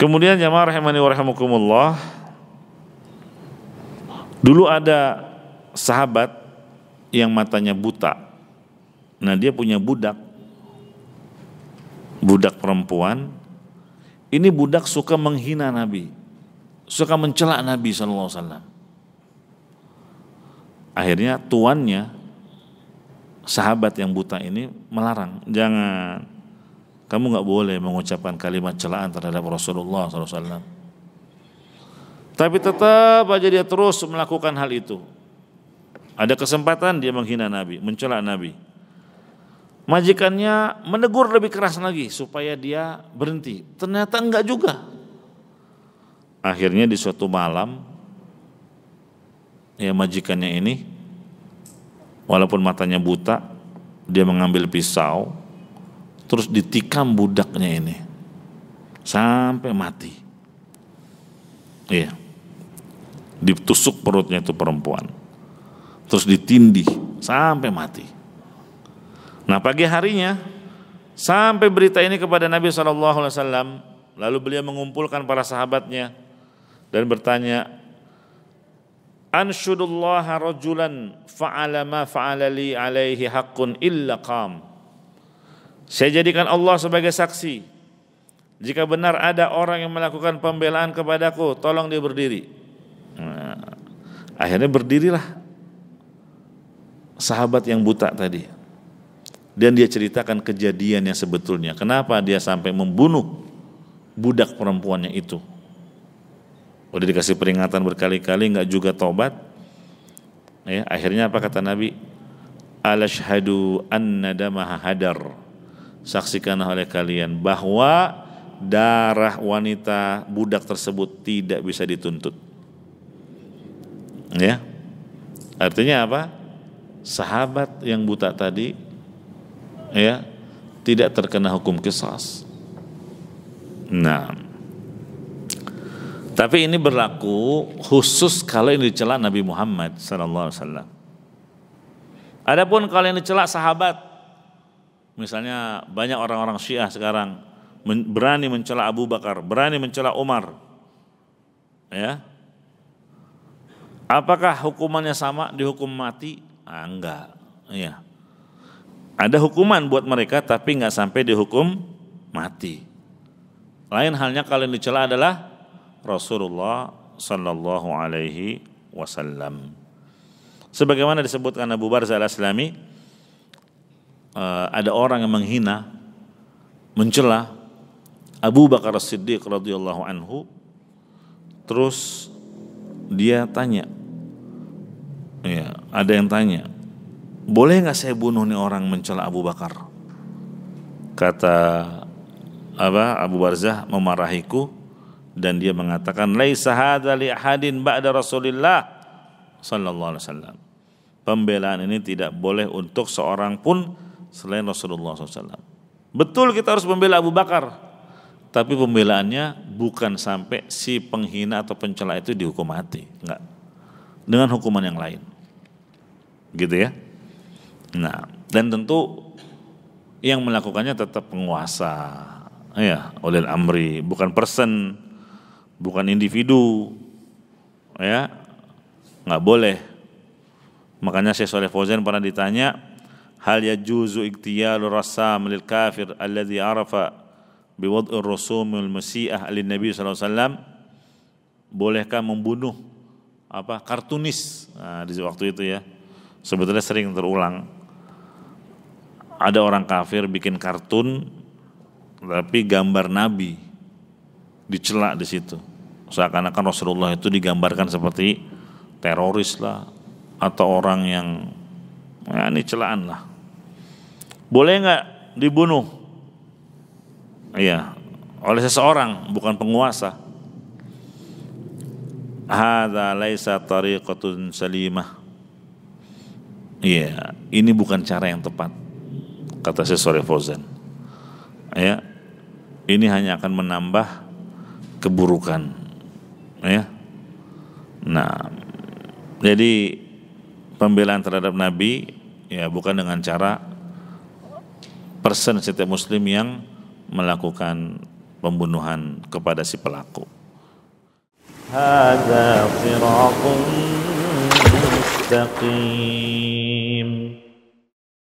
Kemudian jamaah rahimani warahmukumullah Dulu ada sahabat yang matanya buta. Nah, dia punya budak. Budak perempuan. Ini budak suka menghina Nabi. Suka mencela Nabi sallallahu alaihi wasallam. Akhirnya tuannya sahabat yang buta ini melarang, "Jangan kamu nggak boleh mengucapkan kalimat celaan terhadap Rasulullah SAW. Tapi tetap aja dia terus melakukan hal itu. Ada kesempatan dia menghina Nabi, mencela Nabi. Majikannya menegur lebih keras lagi supaya dia berhenti. Ternyata enggak juga. Akhirnya di suatu malam ya majikannya ini walaupun matanya buta dia mengambil pisau terus ditikam budaknya ini sampai mati. Iya. Ditusuk perutnya itu perempuan. Terus ditindih sampai mati. Nah, pagi harinya sampai berita ini kepada Nabi saw lalu beliau mengumpulkan para sahabatnya dan bertanya, "Ansyudullah rajulan fa'ala ma fa'ala li alaihi hakun illa qam." Saya jadikan Allah sebagai saksi. Jika benar ada orang yang melakukan pembelaan kepadaku, tolong dia berdiri. Nah, akhirnya berdirilah sahabat yang buta tadi. Dan dia ceritakan kejadian yang sebetulnya. Kenapa dia sampai membunuh budak perempuannya itu. Udah dikasih peringatan berkali-kali nggak juga tobat. Ya, akhirnya apa kata Nabi? Alashhadu anna damaha hadar saksikan oleh kalian bahwa darah wanita budak tersebut tidak bisa dituntut. Ya. Artinya apa? Sahabat yang buta tadi ya tidak terkena hukum kisas. Nah, tapi ini berlaku khusus kalau ini dicela Nabi Muhammad Sallallahu Alaihi Wasallam. Adapun kalau ini dicela sahabat, Misalnya banyak orang-orang Syiah sekarang berani mencela Abu Bakar, berani mencela Umar. Ya. Apakah hukumannya sama dihukum mati? Ah, enggak. Iya. Ada hukuman buat mereka tapi enggak sampai dihukum mati. Lain halnya kalian dicela adalah Rasulullah sallallahu alaihi wasallam. Sebagaimana disebutkan Abu Barzah Al-Aslami, Eh, ada orang yang menghina, mencela Abu Bakar Siddiq radhiyallahu anhu, terus dia tanya, ya ada yang tanya, boleh nggak saya bunuh nih orang mencela Abu Bakar? Kata apa Abu Barzah memarahiku dan dia mengatakan laisa hadza li ahadin ba'da Rasulillah sallallahu alaihi wasallam. Pembelaan ini tidak boleh untuk seorang pun selain Rasulullah SAW. Betul kita harus membela Abu Bakar, tapi pembelaannya bukan sampai si penghina atau pencela itu dihukum mati, enggak. Dengan hukuman yang lain. Gitu ya. Nah, dan tentu yang melakukannya tetap penguasa. Ya, oleh amri, bukan person, bukan individu. Ya, nggak boleh. Makanya Syekh Soleh Fauzan pernah ditanya, هل يجوز اغتيال الرسام للكافر الذي عرف بوضع الرسوم المسيئة للنبي صلى الله عليه وسلم bolehkah membunuh apa kartunis nah, di waktu itu ya sebetulnya sering terulang ada orang kafir bikin kartun tapi gambar nabi dicela di situ seakan-akan Rasulullah itu digambarkan seperti teroris lah atau orang yang ya ini celaan lah boleh nggak dibunuh? Iya, oleh seseorang bukan penguasa. Hada laisa tariqatun salimah. Iya, ini bukan cara yang tepat kata Syekh Fauzan. Iya Ini hanya akan menambah keburukan. Iya. Nah, jadi pembelaan terhadap nabi ya bukan dengan cara persen setiap muslim yang melakukan pembunuhan kepada si pelaku. Hada